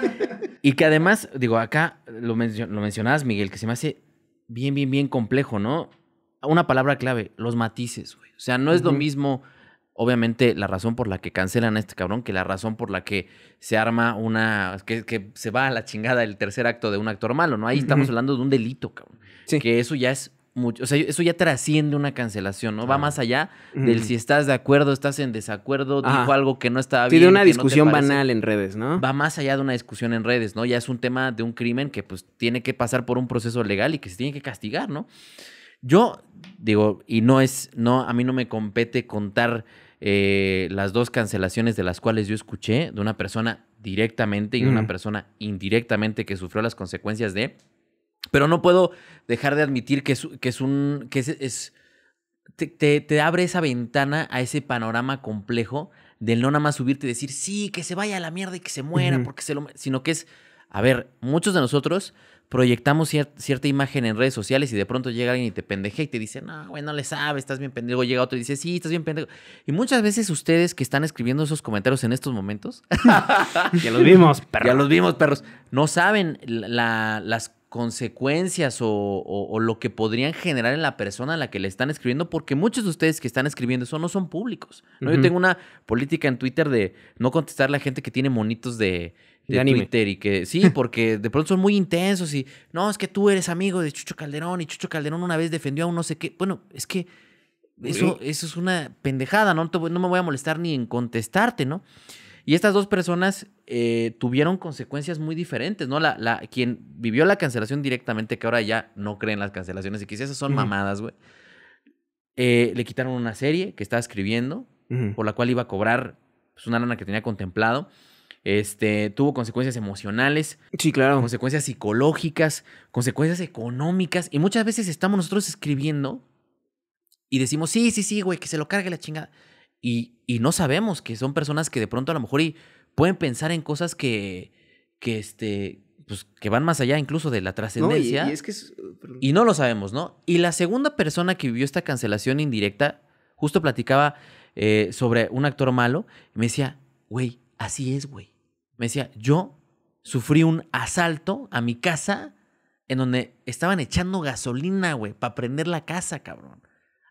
Y que además, digo, acá lo, lo mencionabas, Miguel, que se me hace bien, bien, bien complejo, ¿no? una palabra clave, los matices, güey. O sea, no es lo mismo, obviamente, la razón por la que cancelan a este cabrón que la razón por la que se arma una. que, se va a la chingada el tercer acto de un actor malo, ¿no? Ahí estamos hablando de un delito, cabrón. Sí. Que eso ya es mucho, o sea, eso ya trasciende una cancelación, ¿no? Va más allá del si estás de acuerdo, estás en desacuerdo, dijo algo que no estaba bien. Sí, de una discusión banal en redes, ¿no? Va más allá de una discusión en redes, ¿no? Ya es un tema de un crimen que pues tiene que pasar por un proceso legal y que se tiene que castigar, ¿no? Yo digo, y no es, no, a mí no me compete contar eh, las dos cancelaciones de las cuales yo escuché de una persona directamente y de una persona indirectamente que sufrió las consecuencias de, pero no puedo dejar de admitir que es, que es un, que es, te, te, abre esa ventana a ese panorama complejo del no nada más subirte y decir, sí, que se vaya a la mierda y que se muera, porque se lo, sino que es, a ver, muchos de nosotros proyectamos cierta imagen en redes sociales y de pronto llega alguien y te pendeje y te dice, no, güey, no le sabes, estás bien pendejo. Llega otro y dice, sí, estás bien pendejo. Y muchas veces ustedes que están escribiendo esos comentarios en estos momentos, ya los vimos, perros. Ya los vimos, perros. No saben las consecuencias o, lo que podrían generar en la persona a la que le están escribiendo, porque muchos de ustedes que están escribiendo eso no son públicos. Yo tengo una política en Twitter de no contestar a la gente que tiene monitos de, de, y que sí, porque de pronto son muy intensos y no, es que tú eres amigo de Chucho Calderón y Chucho Calderón una vez defendió a un no sé qué. Bueno, es que eso, eso es una pendejada, ¿no? no me voy a molestar ni en contestarte, ¿no? Y estas dos personas eh, tuvieron consecuencias muy diferentes, ¿no? La, la, quien vivió la cancelación directamente, que ahora ya no creen las cancelaciones y que esas son mamadas, güey. Eh, le quitaron una serie que estaba escribiendo, por la cual iba a cobrar pues, una lana que tenía contemplado este, tuvo consecuencias emocionales, sí, claro. consecuencias psicológicas, consecuencias económicas, y muchas veces estamos nosotros escribiendo y decimos, sí, sí, sí, güey, que se lo cargue la chingada. Y, no sabemos que son personas que de pronto a lo mejor pueden pensar en cosas que, que, este, pues, que van más allá incluso de la trascendencia. Uh, y, no lo sabemos, ¿no? Y la segunda persona que vivió esta cancelación indirecta, justo platicaba eh, sobre un actor malo, y me decía, güey, así es, güey. Me decía, yo sufrí un asalto a mi casa en donde estaban echando gasolina, güey, para prender la casa, cabrón.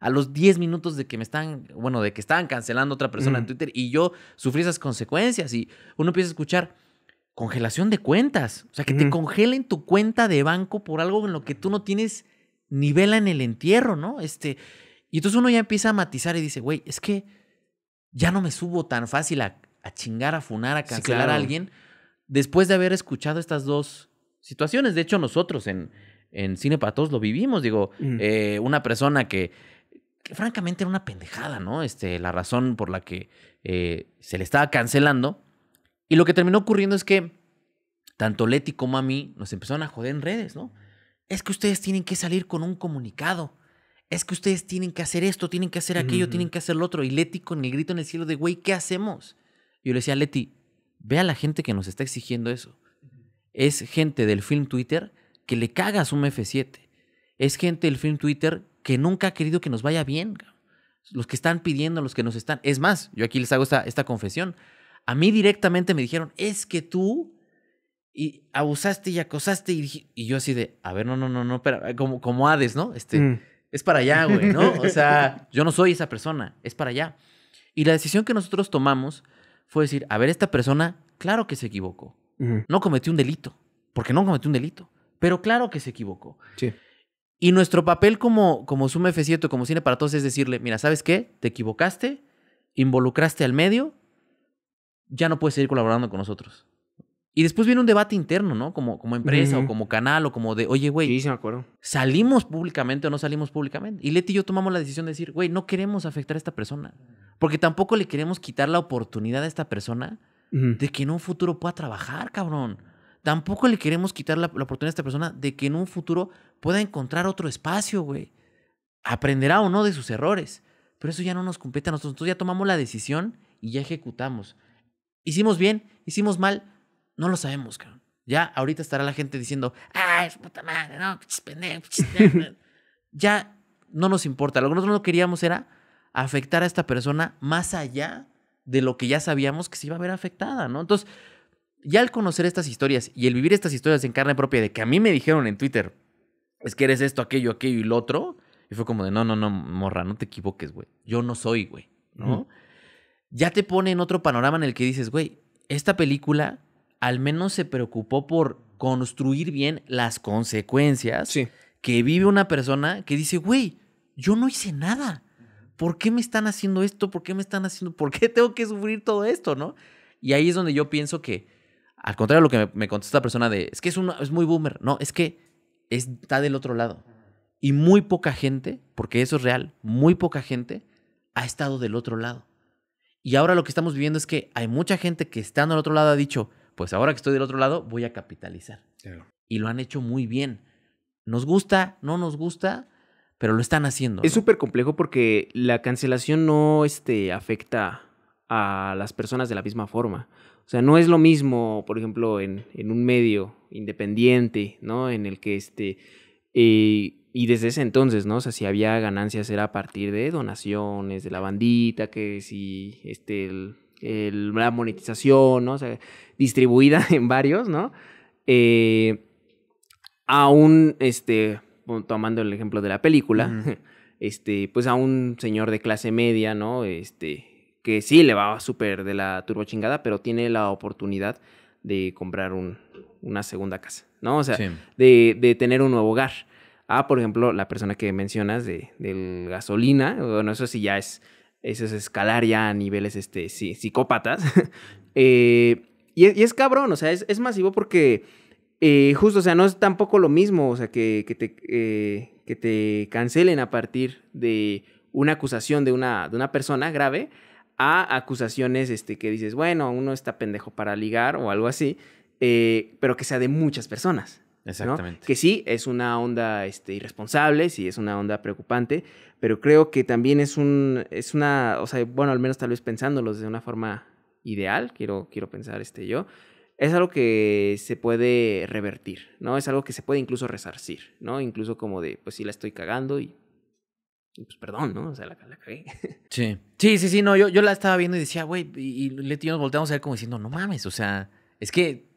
A los 10 minutos de que me están, bueno, de que estaban cancelando a otra persona en mm. Twitter y yo sufrí esas consecuencias y uno empieza a escuchar congelación de cuentas, o sea, que te mm. congelen tu cuenta de banco por algo en lo que tú no tienes ni vela en el entierro, ¿no? Este, y entonces uno ya empieza a matizar y dice, güey, es que ya no me subo tan fácil a, a chingar, a funar, a cancelar a alguien, después de haber escuchado estas dos situaciones. De hecho, nosotros en, en Cine para Todos lo vivimos. Digo, mm. eh, una persona que, francamente era una pendejada, ¿no? Este, la razón por la que eh, se le estaba cancelando. Y lo que terminó ocurriendo es que tanto Leti como a mí nos empezaron a joder en redes, ¿no? Es que ustedes tienen que salir con un comunicado. Es que ustedes tienen que hacer esto, tienen que hacer aquello, tienen que hacer lo otro. Y Leti con el grito en el cielo de, güey, ¿qué hacemos? Yo le decía, Leti, ve a la gente que nos está exigiendo eso. Es gente del film Twitter que le cagas un F7. Es gente del film Twitter que nunca ha querido que nos vaya bien. Los que están pidiendo, los que nos están. Es más, yo aquí les hago esta, confesión. A mí directamente me dijeron, es que tú y abusaste y acosaste y, yo así de, a ver, no, no, no, no, pero como, como Hades, ¿no? Este, mm. es para allá, güey, ¿no? O sea, yo no soy esa persona, es para allá. Y la decisión que nosotros tomamos fue decir, a ver, esta persona, claro que se equivocó. No cometió un delito, porque no cometió un delito, pero claro que se equivocó. Y nuestro papel como, como F7, como Cine para Todos, es decirle, mira, ¿sabes qué? Te equivocaste, involucraste al medio, ya no puedes seguir colaborando con nosotros. Y después viene un debate interno, ¿no? Como, como empresa o como canal o como de, oye, güey. me acuerdo. ¿Salimos públicamente o no salimos públicamente? Y Leti y yo tomamos la decisión de decir, güey, no queremos afectar a esta persona. Porque tampoco le queremos quitar la oportunidad a esta persona de que en un futuro pueda trabajar, cabrón. Tampoco le queremos quitar la, oportunidad a esta persona de que en un futuro pueda encontrar otro espacio, güey. Aprenderá o no de sus errores. Pero eso ya no nos compete a nosotros. Nosotros ya tomamos la decisión y ya ejecutamos. Hicimos bien, hicimos mal no lo sabemos, cabrón. Ya ahorita estará la gente diciendo, ay, ah, es puta madre, no, ya no nos importa. Lo que nosotros no queríamos era afectar a esta persona más allá de lo que ya sabíamos que se iba a ver afectada, ¿no? Entonces, ya al conocer estas historias y el vivir estas historias en carne propia de que a mí me dijeron en Twitter, es que eres esto, aquello, aquello y lo otro, y fue como de, no, no, no, morra, no te equivoques, güey. Yo no soy, güey, ¿no? Ya te pone en otro panorama en el que dices, güey, esta película al menos se preocupó por construir bien las consecuencias que vive una persona que dice, güey, yo no hice nada. ¿Por qué me están haciendo esto? ¿Por qué me están haciendo? ¿Por qué tengo que sufrir todo esto? ¿No? Y ahí es donde yo pienso que, al contrario de lo que me, contesta persona de, es que es, es muy boomer. No, es que está del otro lado. Y muy poca gente, porque eso es real, muy poca gente ha estado del otro lado. Y ahora lo que estamos viviendo es que hay mucha gente que estando al otro lado ha dicho, pues ahora que estoy del otro lado, voy a capitalizar. Y lo han hecho muy bien. Nos gusta, no nos gusta, pero lo están haciendo. Es súper complejo porque la cancelación no este, afecta a las personas de la misma forma. O sea, no es lo mismo, por ejemplo, en, un medio independiente, ¿no? En el que este... Eh, y desde ese entonces, ¿no? O sea, si había ganancias era a partir de donaciones, de la bandita, que si este, el, la monetización, ¿no? O sea, distribuida en varios, ¿no? Eh, a un, este, tomando el ejemplo de la película, este, pues a un señor de clase media, ¿no? Este, que sí le va súper de la turbo chingada, pero tiene la oportunidad de comprar una segunda casa, ¿no? O sea, de, tener un nuevo hogar. A, ah, por ejemplo, la persona que mencionas de, del gasolina, bueno, eso sí ya es eso es escalar ya a niveles este, psicópatas. Eh, y, es cabrón, o sea, es, masivo porque eh, justo, o sea, no es tampoco lo mismo, o sea, que, que te, eh, que te cancelen a partir de una acusación de una, de una persona grave a acusaciones este, que dices, bueno, uno está pendejo para ligar o algo así, pero que sea de muchas personas. Exactamente. Que sí, es una onda este, irresponsable, sí, es una onda preocupante, pero creo que también es, un, es una, o sea, bueno, al menos tal vez pensándolos de una forma ideal, quiero, quiero pensar este yo, es algo que se puede revertir, ¿no? Es algo que se puede incluso resarcir, ¿no? Incluso como de, pues sí, la estoy cagando y pues perdón, ¿no? O sea, la, la, cagué. Sí. Sí, sí, sí, no, yo, yo la estaba viendo y decía, güey, y, le Leti y nos volteamos a ver como diciendo, no mames, o sea, es que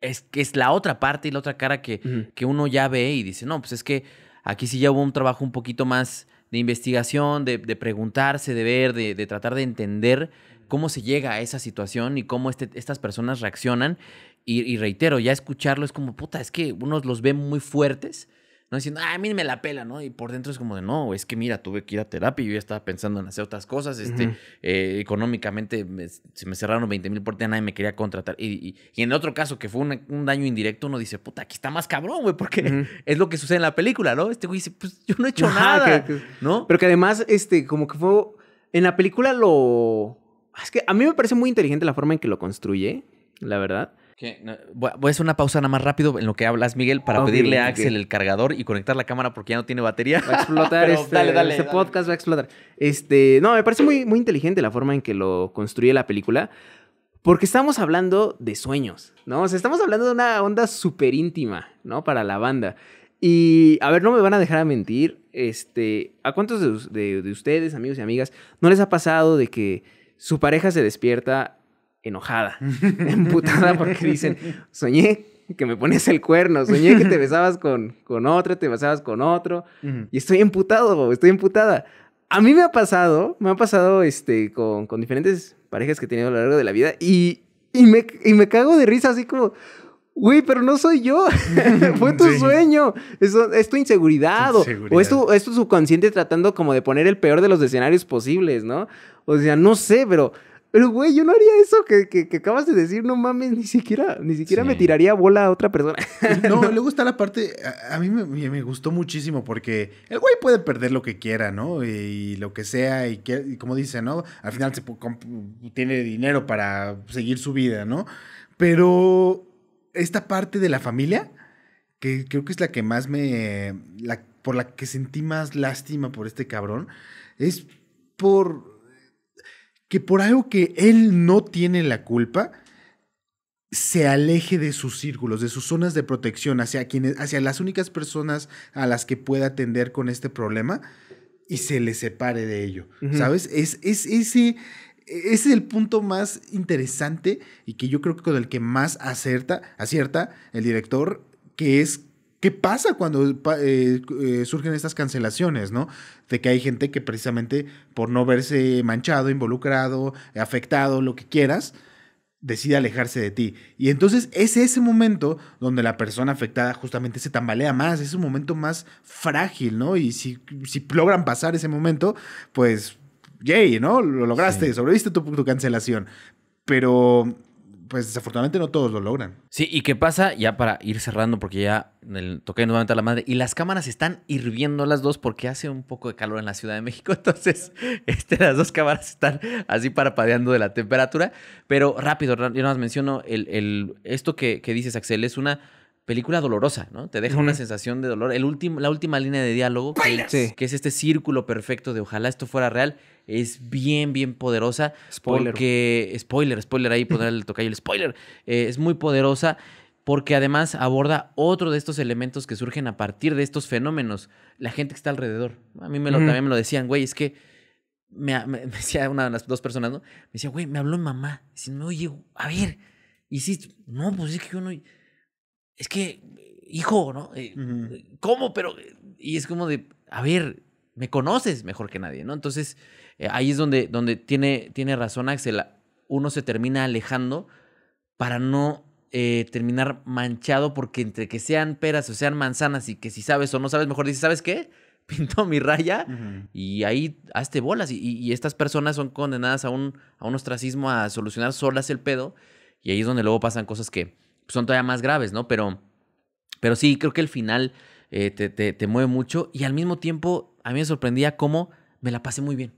es que es la otra parte y la otra cara que, uno ya ve y dice, no, pues es que aquí sí ya hubo un trabajo un poquito más de investigación, de, preguntarse, de ver, de, tratar de entender cómo se llega a esa situación y cómo este, estas personas reaccionan. Y, y, reitero, ya escucharlo es como, puta, es que uno los ve muy fuertes, no diciendo, ah, a mí me la pela, ¿no? Y por dentro es como de, no, es que mira, tuve que ir a terapia, yo ya estaba pensando en hacer otras cosas, este, eh, económicamente se me cerraron 20 mil puertas, nadie me quería contratar. Y, en el otro caso, que fue un, daño indirecto, uno dice, puta, aquí está más cabrón, güey, porque es lo que sucede en la película, ¿no? Este güey dice, pues yo no he hecho nada, ¿no? Pero que además, este, como que fue, en la película lo... Es que a mí me parece muy inteligente la forma en que lo construye, la verdad voy a hacer una pausa nada más rápido en lo que hablas, Miguel, para pedirle a Axel el cargador y conectar la cámara porque ya no tiene batería. Va a explotar este, dale, este dale, podcast, va a explotar. Este, no, me parece muy, muy inteligente la forma en que lo construye la película. Porque estamos hablando de sueños, ¿no? O sea, estamos hablando de una onda súper íntima, ¿no? Para la banda. Y, a ver, no me van a dejar a mentir, este, ¿a cuántos de ustedes, amigos y amigas, no les ha pasado de que su pareja se despierta enojada, emputada porque dicen, soñé que me pones el cuerno, soñé que te besabas con, con otro, te besabas con otro, y estoy emputado, estoy emputada. A mí me ha pasado, me ha pasado este, con, con diferentes parejas que he tenido a lo largo de la vida y, y, me, y me cago de risa así como, Güey, pero no soy yo. Fue tu sueño. Es, tu inseguridad. O, es, tu, subconsciente tratando como de poner el peor de los escenarios posibles, ¿no? O sea, no sé, pero pero, güey, yo no haría eso que, acabas de decir, no mames, ni siquiera, ni siquiera me tiraría bola a otra persona. No, no. luego la parte, a, mí me, gustó muchísimo porque el güey puede perder lo que quiera, ¿no? Y, lo que sea, y, que, como dice, ¿no? Al final tiene dinero para seguir su vida, ¿no? Pero esta parte de la familia, que creo que es la que más me, por la que sentí más lástima por este cabrón, es por que por algo que él no tiene la culpa, se aleje de sus círculos, de sus zonas de protección, hacia, quienes, hacia las únicas personas a las que pueda atender con este problema y se le separe de ello. ¿Sabes? Es, ese es el punto más interesante y que yo creo que con el que más acierta el director, que es ¿Qué pasa cuando eh, eh, surgen estas cancelaciones, no? De que hay gente que precisamente por no verse manchado, involucrado, afectado, lo que quieras, decide alejarse de ti. Y entonces es ese momento donde la persona afectada justamente se tambalea más, es un momento más frágil, ¿no? Y si, logran pasar ese momento, pues, yay, ¿no? Lo lograste, sobreviviste sobreviste tu, tu cancelación. Pero pues desafortunadamente no todos lo logran. Sí, ¿y qué pasa? Ya para ir cerrando, porque ya el toque a la madre. Y las cámaras están hirviendo las dos porque hace un poco de calor en la Ciudad de México. Entonces, este, las dos cámaras están así parpadeando de la temperatura. Pero rápido, yo nada más menciono el, esto que, que dices, Axel, es una película dolorosa, ¿no? Te deja una sensación de dolor. El último, la última línea de diálogo, que, es este círculo perfecto de ojalá esto fuera real, es bien, bien poderosa. Spoiler. Porque, spoiler, spoiler, ahí podrá el tocayo el spoiler. Eh, es muy poderosa porque además aborda otro de estos elementos que surgen a partir de estos fenómenos. La gente que está alrededor. A mí me también me lo decían, güey, es que... Me, decía una de las dos personas, ¿no? Me decía, güey, me habló mi mamá. Diciendo, oye, a ver, Y sí, No, pues es que yo no es que, hijo, ¿no? Eh, eh, ¿Cómo? Pero, eh, y es como de, a ver, me conoces mejor que nadie, ¿no? Entonces, ahí es donde, donde tiene, tiene razón Axel, uno se termina alejando para no terminar manchado, porque entre que sean peras o sean manzanas y que si sabes o no sabes, mejor dices, ¿sabes qué? Pinto mi raya y ahí hazte bolas. Y, estas personas son condenadas a un, a un ostracismo, a solucionar solas el pedo. Y ahí es donde luego pasan cosas que, son todavía más graves, ¿no? Pero, pero sí, creo que el final eh, te, mueve mucho y al mismo tiempo a mí me sorprendía cómo me la pasé muy bien.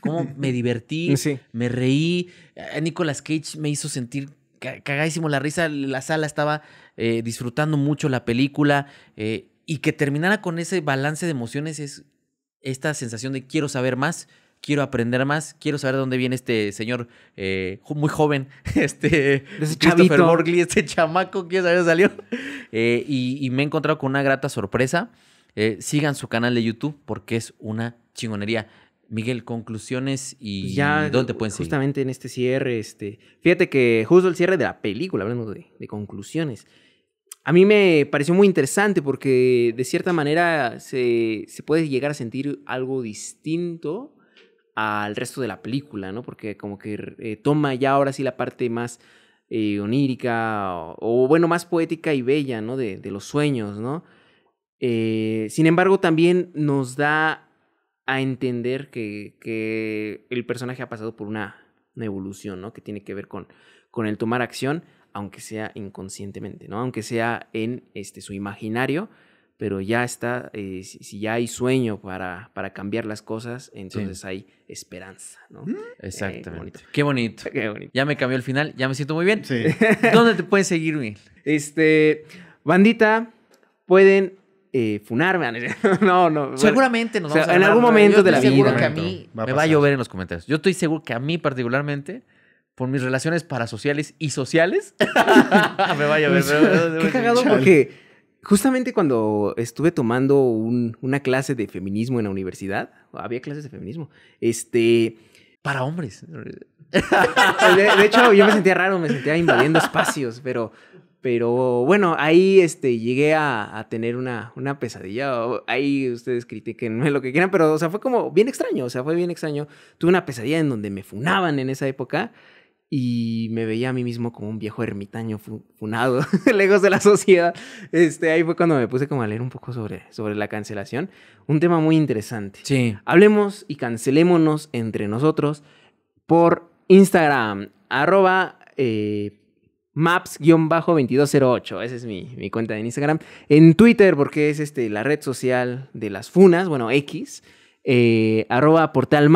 Cómo me divertí, me reí. Eh, Nicolas Cage me hizo sentir cagadísimo la risa. La sala estaba eh, disfrutando mucho la película y que terminara con ese balance de emociones es esta sensación de quiero saber más quiero aprender más, quiero saber de dónde viene este señor eh, muy joven, este Christopher este chamaco, que saber salió. Eh, y, me he encontrado con una grata sorpresa. Eh, sigan su canal de YouTube porque es una chingonería. Miguel, conclusiones y pues dónde pueden seguir. Justamente en este cierre, este, fíjate que justo el cierre de la película, hablando de, conclusiones. A mí me pareció muy interesante porque de cierta manera se, se, puede llegar a sentir algo distinto al resto de la película, ¿no? Porque como que eh, toma ya ahora sí la parte más eh, onírica o, bueno, más poética y bella, ¿no? De, los sueños, ¿no? Eh, sin embargo, también nos da a entender que, el personaje ha pasado por una, evolución, ¿no? Que tiene que ver con, con el tomar acción, aunque sea inconscientemente, ¿no? Aunque sea en este, su imaginario, pero ya está, eh, si, ya hay sueño para, para cambiar las cosas, entonces hay esperanza, ¿no? Mm. Eh, Exactamente. Qué, bonito. Qué bonito. Ya me cambió el final, ya me siento muy bien. Sí. ¿Dónde te pueden seguir, Miguel? Este, bandita, pueden eh, funarme. Ah, no, no. Seguramente nos vamos En algún momento de la vida. me va a llover en los comentarios. Yo estoy seguro que a mí particularmente por mis relaciones parasociales y sociales. me va a ver. Pues, qué cagado porque justamente cuando estuve tomando un, una clase de feminismo en la universidad, había clases de feminismo, este... Para hombres. De, hecho, yo me sentía raro, me sentía invadiendo espacios, pero, pero bueno, ahí este, llegué a, a tener una, una pesadilla. Ahí ustedes critiquen lo que quieran, pero o sea, fue como bien extraño, o sea, fue bien extraño. Tuve una pesadilla en donde me funaban en esa época y me veía a mí mismo como un viejo ermitaño funado, lejos de la sociedad. Este, ahí fue cuando me puse como a leer un poco sobre, sobre la cancelación. Un tema muy interesante. Sí. Hablemos y cancelémonos entre nosotros por Instagram, arroba eh, maps-2208. Esa es mi, cuenta en Instagram. En Twitter, porque es este, la red social de las funas, bueno, X, eh, arroba portal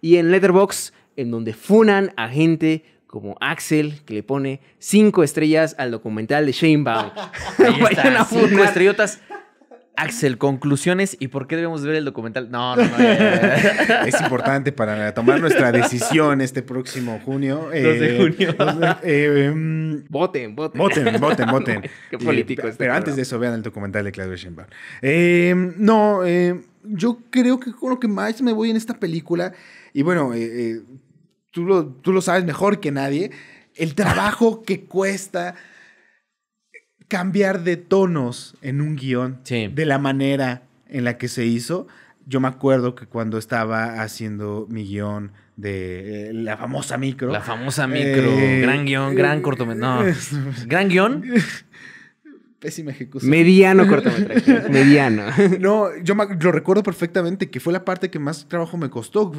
Y en Letterboxd en donde funan a gente como Axel, que le pone cinco estrellas al documental de Shane Baum. Cinco estrellotas. Axel, conclusiones y por qué debemos ver el documental. No, no, no. es importante para tomar nuestra decisión este próximo junio. 2 de eh, junio. Eh, em, voten, voten. Voten, voten, voten. qué político eh, este Pero antes de eso, vean el documental de Claudio Sheinbaum. Em, no, yo creo que con lo que más me voy en esta película, y bueno, tú lo, sabes mejor que nadie, el trabajo que cuesta cambiar de tonos en un guión de la manera en la que se hizo. Yo me acuerdo que cuando estaba haciendo mi guión de eh, la famosa micro. La famosa micro. Eh, gran guión, gran cortometraje. No. gran guión. pésima ejecución. Mediano cortometraje. mediano. No, yo lo recuerdo perfectamente que fue la parte que más trabajo me costó.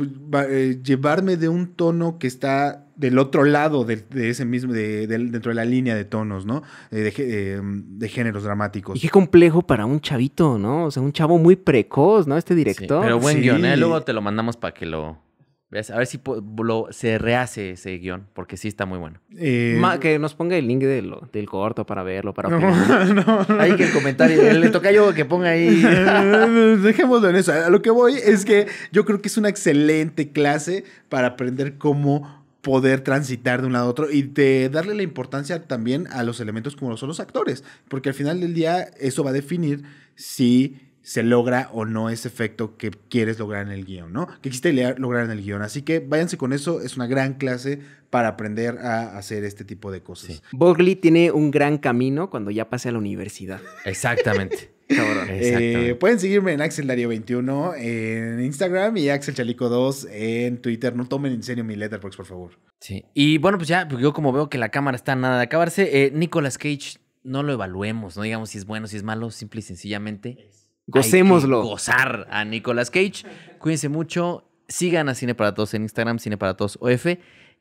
Eh, llevarme de un tono que está del otro lado de, ese mismo, dentro de la línea de tonos, ¿no? Eh, eh, de, géneros dramáticos. Y qué complejo para un chavito, ¿no? O sea, un chavo muy precoz, ¿no? Este director. pero buen guionero. Luego te lo mandamos para que lo a ver si se rehace ese guión, porque sí está muy bueno. Eh, que nos ponga el link del corto para verlo, para que comentar y le toca yo que ponga ahí. Dejémoslo en eso. A lo que voy es que yo creo que es una excelente clase para aprender cómo poder transitar de un lado a otro y de darle la importancia también a los elementos como son los actores, porque al final del día eso va a definir si se logra o no ese efecto que quieres lograr en el guión, ¿no? Que quisiste lograr en el guión. Así que váyanse con eso, es una gran clase para aprender a hacer este tipo de cosas. Bogley tiene un gran camino cuando ya pase a la universidad. Exactamente. Eh, eh, pueden seguirme en Axel Dario 21 en Instagram y Axel Chalico 2 en Twitter. No tomen en serio mi letterbox, por favor. Sí. Y bueno, pues ya, pues yo como veo que la cámara está nada de acabarse, eh, Nicolas Cage, no lo evaluemos, no digamos si es bueno, si es malo, simple y sencillamente. Gocémoslo. gozar a Nicolas Cage. Cuídense mucho. Sigan a Cine para Todos en Instagram, Cine para Todos OF.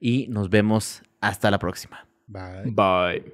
Y nos vemos hasta la próxima. Bye. Bye.